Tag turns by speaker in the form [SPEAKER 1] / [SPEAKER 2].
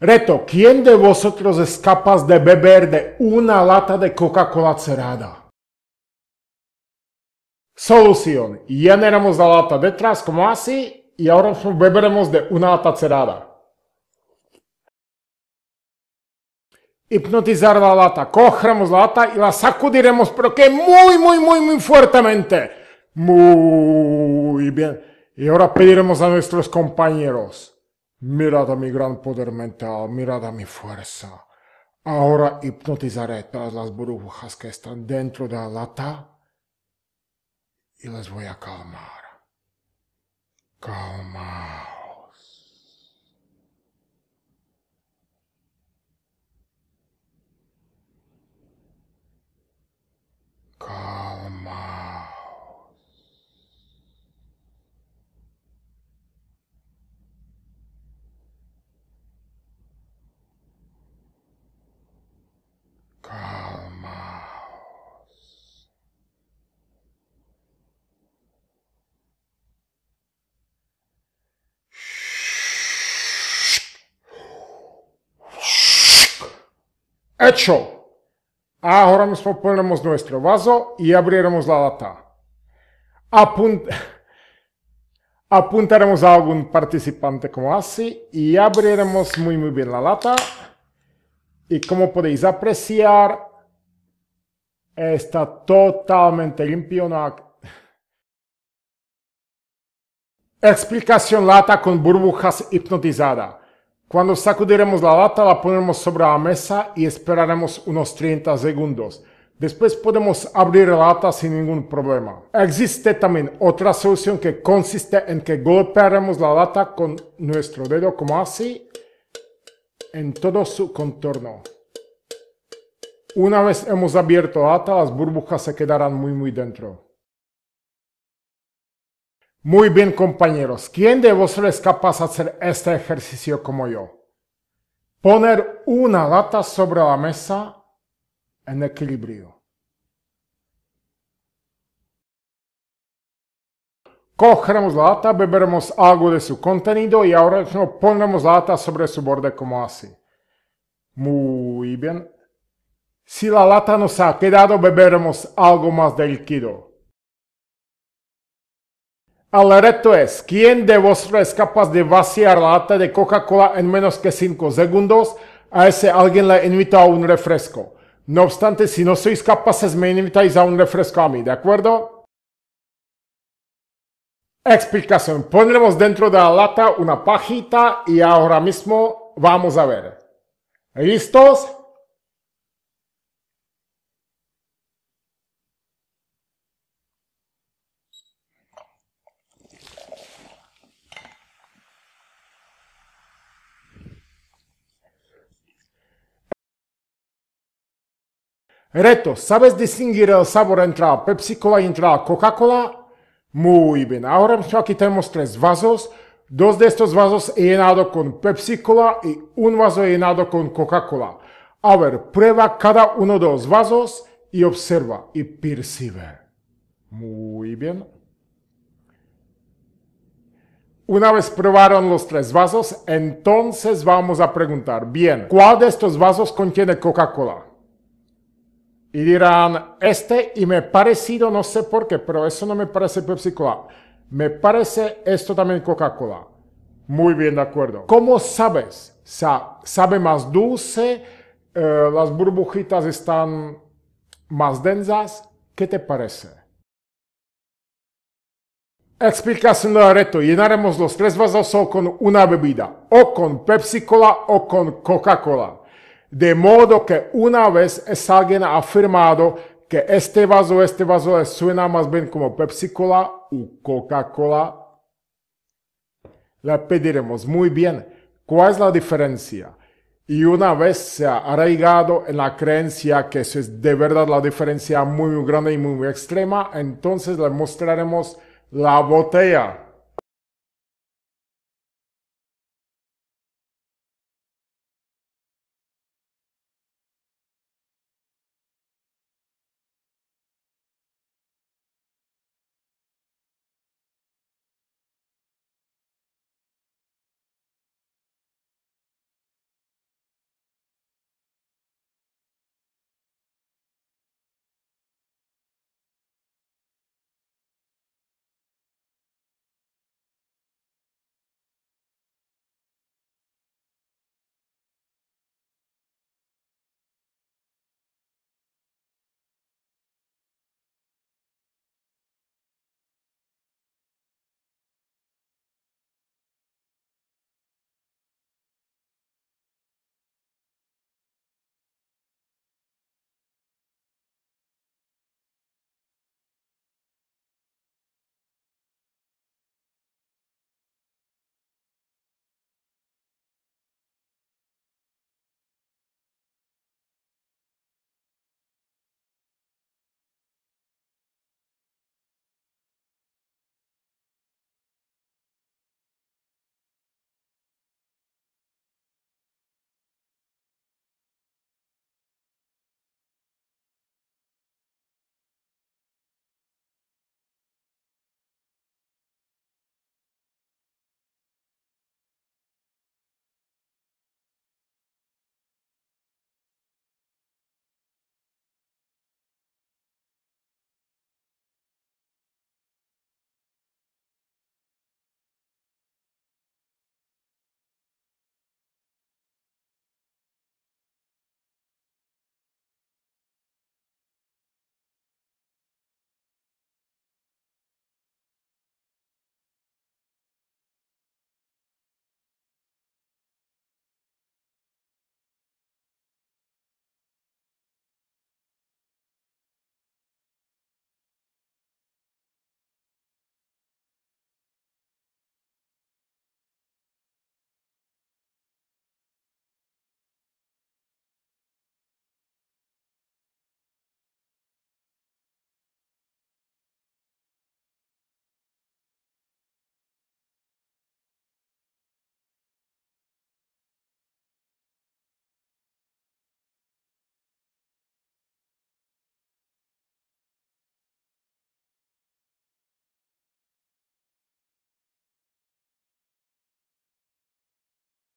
[SPEAKER 1] Reto, ¿quién de vosotros es capaz de beber de una lata de Coca-Cola cerrada? Solución, llenaremos la lata detrás como así y ahora beberemos de una lata cerrada. Hipnotizar la lata, cogeremos la lata y la sacudiremos, pero que muy, muy, muy, muy fuertemente. Muy bien. Y ahora pediremos a nuestros compañeros. Mirad a mi gran poder mental, mirad a mi fuerza. Ahora hipnotizaré todas las burbujas que están dentro de la lata y las voy a calmar. Calmar. Hecho. Ahora nos ponemos nuestro vaso y abriremos la lata. Apuntaremos a algún participante como así y abriremos muy muy bien la lata. Y como podéis apreciar, está totalmente limpio. No Explicación lata con burbujas hipnotizada. Cuando sacudiremos la lata, la ponemos sobre la mesa y esperaremos unos 30 segundos. Después podemos abrir la lata sin ningún problema. Existe también otra solución que consiste en que golpearemos la lata con nuestro dedo como así en todo su contorno. Una vez hemos abierto la lata, las burbujas se quedarán muy muy dentro. Muy bien compañeros, ¿quién de vosotros es capaz de hacer este ejercicio como yo? Poner una lata sobre la mesa en equilibrio. Cogeremos la lata, beberemos algo de su contenido y ahora pondremos la lata sobre su borde como así. Muy bien. Si la lata nos ha quedado, beberemos algo más de líquido. El reto es, ¿quién de vosotros es capaz de vaciar la lata de Coca-Cola en menos que 5 segundos? A ese alguien le invita a un refresco. No obstante, si no sois capaces, me invitáis a un refresco a mí, ¿de acuerdo? Explicación. Pondremos dentro de la lata una pajita y ahora mismo vamos a ver. ¿Listos? Reto, ¿sabes distinguir el sabor entre la Pepsi Cola y entre la Coca-Cola? Muy bien, ahora aquí tenemos tres vasos. Dos de estos vasos llenado con Pepsi Cola y un vaso llenado con Coca-Cola. A ver, prueba cada uno de los vasos y observa y percibe. Muy bien. Una vez probaron los tres vasos, entonces vamos a preguntar, bien, ¿cuál de estos vasos contiene Coca-Cola? y dirán, este y me parecido, no sé por qué, pero eso no me parece Pepsi Cola. Me parece esto también Coca-Cola. Muy bien, de acuerdo. ¿Cómo sabes? sabe más dulce, eh, las burbujitas están más densas. ¿Qué te parece? Explicación del reto. Llenaremos los tres vasos con una bebida, o con Pepsi Cola o con Coca-Cola. De modo que una vez es alguien ha afirmado que este vaso, este vaso suena más bien como Pepsi-Cola u Coca-Cola, le pediremos muy bien cuál es la diferencia. Y una vez se ha arraigado en la creencia que eso es de verdad la diferencia muy, muy grande y muy, muy extrema, entonces le mostraremos la botella